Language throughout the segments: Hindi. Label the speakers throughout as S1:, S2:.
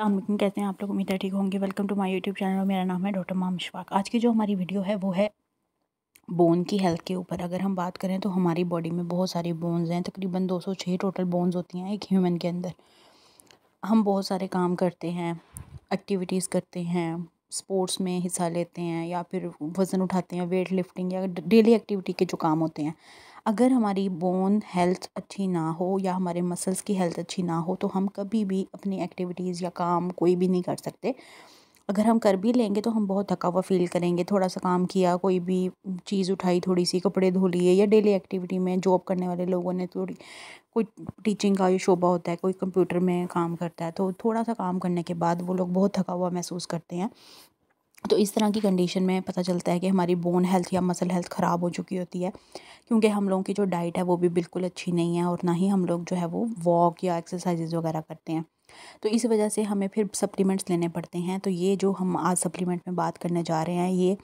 S1: अलमकुम कहते हैं आप लोग उम्मीद है ठीक होंगे welcome to my YouTube channel मेरा नाम है डॉक्टर माम आज की जो हमारी वीडियो है वो है बोन की हेल्थ के ऊपर अगर हम बात करें तो हमारी बॉडी में बहुत सारी बोन्स हैं तकरीबन 206 टोटल बोन्स होती हैं एक ह्यूमन के अंदर हम बहुत सारे काम करते हैं एक्टिविटीज़ करते हैं स्पोर्ट्स में हिस्सा लेते हैं या फिर वज़न उठाते हैं वेट लिफ्टिंग या डेली एक्टिविटी के जो काम होते हैं अगर हमारी बोन हेल्थ अच्छी ना हो या हमारे मसल्स की हेल्थ अच्छी ना हो तो हम कभी भी अपनी एक्टिविटीज़ या काम कोई भी नहीं कर सकते अगर हम कर भी लेंगे तो हम बहुत थका हुआ फील करेंगे थोड़ा सा काम किया कोई भी चीज़ उठाई थोड़ी सी कपड़े धो लिए या डेली एक्टिविटी में जॉब करने वाले लोगों ने थोड़ी कोई टीचिंग का शोभा होता है कोई कंप्यूटर में काम करता है तो थोड़ा सा काम करने के बाद वो लोग बहुत थका हुआ महसूस करते हैं तो इस तरह की कंडीशन में पता चलता है कि हमारी बोन हेल्थ या मसल हेल्थ ख़राब हो चुकी होती है क्योंकि हम लोगों की जो डाइट है वो भी बिल्कुल अच्छी नहीं है और ना ही हम लोग जो है वो वॉक या एक्सरसाइजेज़ वगैरह करते हैं तो इस वजह से हमें फिर सप्लीमेंट्स लेने पड़ते हैं तो ये जो हम आज सप्लीमेंट में बात करने जा रहे हैं ये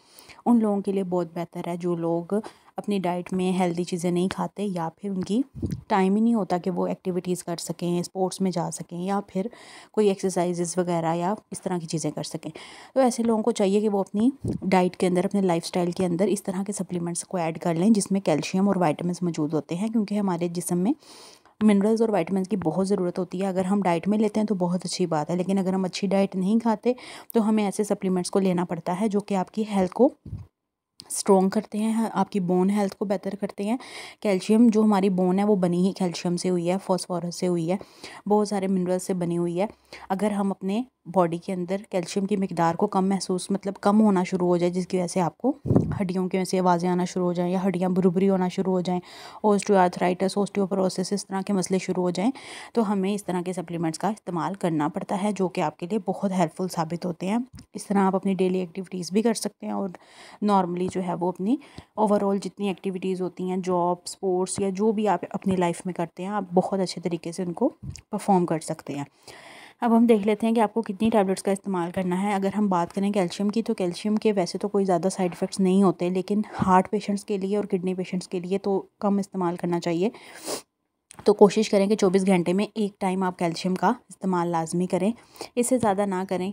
S1: उन लोगों के लिए बहुत बेहतर है जो लोग अपनी डाइट में हेल्दी चीज़ें नहीं खाते या फिर उनकी टाइम ही नहीं होता कि वो एक्टिविटीज़ कर सकें स्पोर्ट्स में जा सकें या फिर कोई एक्सरसाइजेज वगैरह या इस तरह की चीज़ें कर सकें तो ऐसे लोगों को चाहिए कि वो अपनी डाइट के अंदर अपने लाइफ के अंदर इस तरह के सप्लीमेंट्स को ऐड कर लें जिसमें कैल्शियम और वाइटमिन मौजूद होते हैं क्योंकि हमारे जिसम में मिनरल्स और वाइटमिन की बहुत ज़रूरत होती है अगर हम डाइट में लेते हैं तो बहुत अच्छी बात है लेकिन अगर हम अच्छी डाइट नहीं खाते तो हमें ऐसे सप्लीमेंट्स को लेना पड़ता है जो कि आपकी हेल्थ को स्ट्रॉन्ग करते हैं आपकी बोन हेल्थ को बेहतर करते हैं कैल्शियम जो हमारी बोन है वो बनी ही कैल्शियम से हुई है फॉस्फोरस से हुई है बहुत सारे मिनरल से बनी हुई है अगर हम अपने बॉडी के अंदर कैल्शियम की मकदार को कम महसूस मतलब कम होना शुरू हो जाए जिसकी वजह से आपको हड्डियों की वजह से आवाज़ें आना शुरू हो जाएँ या हड्डियाँ भुरभुरी होना शुरू हो जाएँ ऑस्टियोआर्थराइटिस ऑस्टियोपोरोसिस इस तरह के मसले शुरू हो जाएँ तो हमें इस तरह के सप्लीमेंट्स का इस्तेमाल करना पड़ता है जो कि आपके लिए बहुत हेल्पफुल साबित होते हैं इस तरह आप अपनी डेली एक्टिविटीज़ भी कर सकते हैं और नॉर्मली जो है वो अपनी ओवरऑल जितनी एक्टिविटीज़ होती हैं जॉब स्पोर्ट्स या जो भी आप अपनी लाइफ में करते हैं आप बहुत अच्छे तरीके से उनको परफॉर्म कर सकते हैं अब हम देख लेते हैं कि आपको कितनी टैबलेट्स का इस्तेमाल करना है अगर हम बात करें कैल्शियम की तो कैल्शियम के वैसे तो कोई ज़्यादा साइड इफ़ेक्ट्स नहीं होते लेकिन हार्ट पेशेंट्स के लिए और किडनी पेशेंट्स के लिए तो कम इस्तेमाल करना चाहिए तो कोशिश करें कि 24 घंटे में एक टाइम आप कैल्शियम का इस्तेमाल लाजमी करें इससे ज़्यादा ना करें